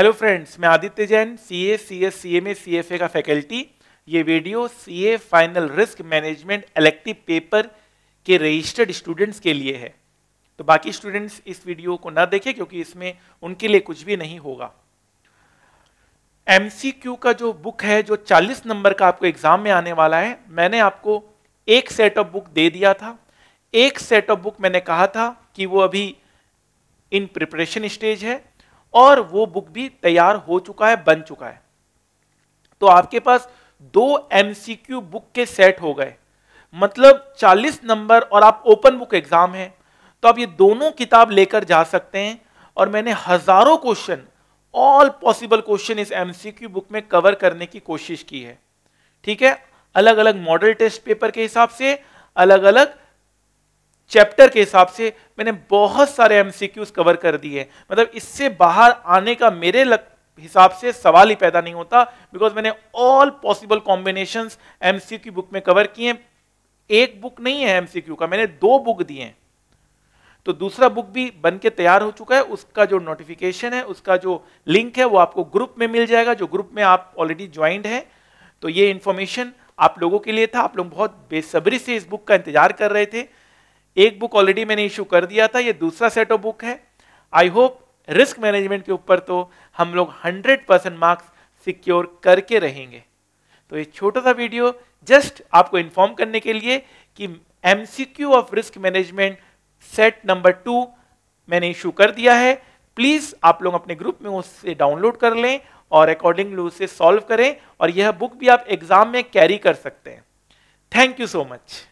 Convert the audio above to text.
hello friends मैं Aditya Jain C A C S C M A C F A का faculty ये video C A final risk management elective paper के registered students के लिए है तो बाकी स्टूडेंट्स इस वीडियो को ना देखें क्योंकि इसमें उनके लिए कुछ भी नहीं होगा एम का जो बुक है जो 40 नंबर का आपको एग्जाम में आने वाला है मैंने आपको एक सेट ऑफ बुक दे दिया था एक सेट ऑफ बुक मैंने कहा था कि वो अभी इन प्रिपरेशन स्टेज है और वो बुक भी तैयार हो चुका है बन चुका है तो आपके पास दो एमसीक्यू बुक के सेट हो गए मतलब 40 नंबर और आप ओपन बुक एग्जाम है तो आप ये दोनों किताब लेकर जा सकते हैं और मैंने हजारों क्वेश्चन ऑल पॉसिबल क्वेश्चन इस एमसीक्यू बुक में कवर करने की कोशिश की है ठीक है अलग अलग मॉडल टेस्ट पेपर के हिसाब से अलग अलग चैप्टर के हिसाब से मैंने बहुत सारे एम कवर कर दिए मतलब इससे बाहर आने का मेरे लग हिसाब से सवाल ही पैदा नहीं होता बिकॉज मैंने all possible combination M book में कवर किए एक बुक नहीं है एम का मैंने दो बुक दिए हैं तो दूसरा बुक भी बन के तैयार हो चुका है उसका जो नोटिफिकेशन है उसका जो लिंक है वो आपको ग्रुप में मिल जाएगा जो ग्रुप में आप ऑलरेडी ज्वाइंट हैं तो ये इन्फॉर्मेशन आप लोगों के लिए था आप लोग बहुत बेसब्री से इस बुक का इंतजार कर रहे थे एक बुक ऑलरेडी मैंने इशू कर दिया था ये दूसरा सेट ऑफ बुक है आई होप रिस्क मैनेजमेंट के ऊपर तो हम लोग 100 परसेंट मार्क्स सिक्योर करके रहेंगे तो ये छोटा सा वीडियो जस्ट आपको इन्फॉर्म करने के लिए कि M of risk management set number two मैंने इशू कर दिया है प्लीज़ आप लोग अपने ग्रुप में उससे डाउनलोड कर लें और अकॉर्डिंगली उसे सॉल्व करें और यह बुक भी आप एग्जाम में कैरी कर सकते हैं थैंक यू सो मच